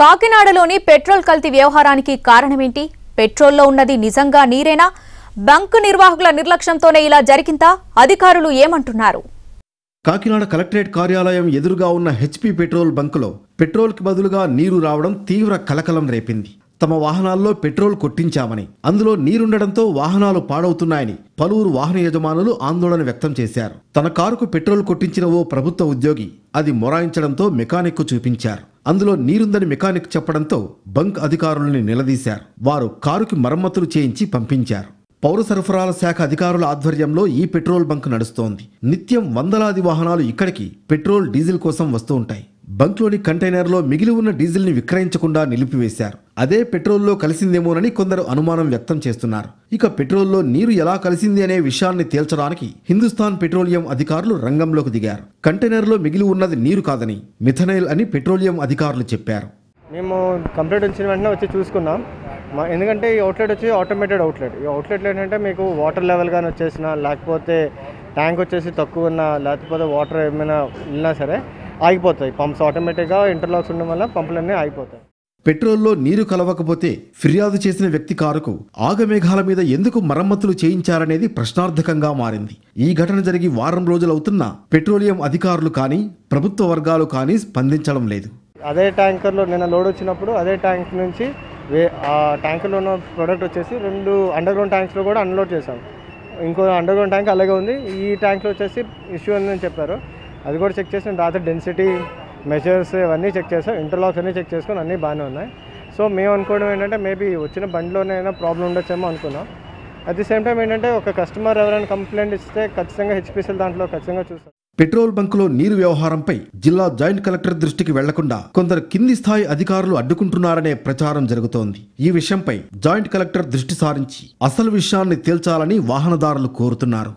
కాకినాడలోని petrol కల్తీ వ్యవహారానికి కారణమేంటి పెట్రోల్లో ఉన్నది నిజంగా నీరేనా బంకు నిర్వాహకుల నిర్లక్ష్యంతోనే ఇలా జరిగిందా అధికారులు ఏమంటున్నారు కాకినాడ కలెక్టరేట్ కార్యాలయం ఎదురుగా ఉన్న హెచ్పి పెట్రోల్ బంకులో పెట్రోల్కి బదులుగా నీరు రావడం తీవ్ర కలకలం రేపింది తమ వాహనాల్లో పెట్రోల్ కొట్టించామని అందులో నీరుండడంతో వాహనాలు పాడవుతున్నాయని పలువురు వాహన యజమానులు ఆందోళన వ్యక్తం చేశారు తన కారుకు పెట్రోల్ కొట్టించిన ఓ ప్రభుత్వ ఉద్యోగి అది మొరాయించడంతో మెకానిక్కు చూపించారు అందులో నీరుందని మెకానిక్ చెప్పడంతో బంక్ అధికారుల్ని నిలదీశారు వారు కారుకి మరమ్మతులు చేయించి పంపించారు పౌర సరఫరాల శాఖ అధికారుల ఆధ్వర్యంలో ఈ పెట్రోల్ బంక్ నడుస్తోంది నిత్యం వందలాది వాహనాలు ఇక్కడికి పెట్రోల్ డీజిల్ కోసం వస్తూ ఉంటాయి బంక్లోని కంటైనర్లో మిగిలి ఉన్న డీజిల్ని విక్రయించకుండా నిలిపివేశారు అదే పెట్రోల్లో కలిసిందేమోనని కొందరు అనుమానం వ్యక్తం చేస్తున్నారు ఇక పెట్రోల్లో నీరు ఎలా కలిసింది అనే విషయాన్ని తేల్చడానికి హిందుస్థాన్ పెట్రోలియం అధికారులు రంగంలోకి దిగారు కంటైనర్లో మిగిలి ఉన్నది నీరు కాదని మిథనైల్ అని పెట్రోలియం అధికారులు చెప్పారు మేము కంప్లీట్ వచ్చిన వెంటనే వచ్చి చూసుకున్నాం మా ఎందుకంటే ఈ అవుట్లెట్ వచ్చి ఆటోమేటెడ్ అవుట్లెట్ ఈ అవుట్లెట్ ఏంటంటే మీకు వాటర్ లెవెల్ కానీ వచ్చేసినా లేకపోతే ట్యాంక్ వచ్చేసి తక్కువ ఉన్న లేకపోతే వాటర్ ఏమైనా వెళ్ళినా సరే ఆగిపోతాయి పంప్స్ ఆటోమేటిక్గా ఇంటర్లాక్స్ ఉండడం వల్ల పంపులన్నీ ఆగిపోతాయి పెట్రోల్లో నీరు కలవకపోతే ఫిర్యాదు చేసిన వ్యక్తి కారుకు ఆగమేఘాల మీద ఎందుకు మరమ్మతులు చేయించారనేది ప్రశ్నార్థకంగా మారింది ఈ ఘటన జరిగి వారం రోజులవుతున్నా పెట్రోలియం అధికారులు కానీ ప్రభుత్వ వర్గాలు కానీ స్పందించడం లేదు అదే ట్యాంకర్లో నిన్న లోడ్ వచ్చినప్పుడు అదే ట్యాంక్ నుంచి వే ఆ ట్యాంకర్లో ఉన్న ప్రోడక్ట్ వచ్చేసి రెండు అండర్ గ్రౌండ్ ట్యాంక్స్లో కూడా అన్లోడ్ చేశాం ఇంకో అండర్ గ్రౌండ్ ట్యాంక్ అలాగే ఉంది ఈ ట్యాంక్లో వచ్చేసి ఇష్యూ అని చెప్పారు అది కూడా చెక్ చేసిన తర్వాత డెన్సిటీ మెజర్స్ ఇవన్నీ చెక్ చేసాం ఇంటర్లాక్స్ అన్నీ చెక్ చేసుకొని అన్నీ బాగానే ఉన్నాయి సో మేము అనుకోవడం ఏంటంటే మేబీ వచ్చిన బండిలోనైనా ప్రాబ్లం ఉండొచ్చేమో అనుకున్నాం అట్ ది సేమ్ టైం ఏంటంటే ఒక కస్టమర్ ఎవరైనా కంప్లైంట్ ఇస్తే ఖచ్చితంగా హెచ్పిసిఎల్ దాంట్లో ఖచ్చితంగా చూస్తాం పెట్రోల్ బంకులో నీరు వ్యవహారంపై జిల్లా జాయింట్ కలెక్టర్ దృష్టికి వెళ్లకుండా కొందరు కింది స్థాయి అధికారులు అడ్డుకుంటున్నారనే ప్రచారం జరుగుతోంది ఈ విషయంపై జాయింట్ కలెక్టర్ దృష్టి సారించి అసలు విషయాన్ని తేల్చాలని వాహనదారులు కోరుతున్నారు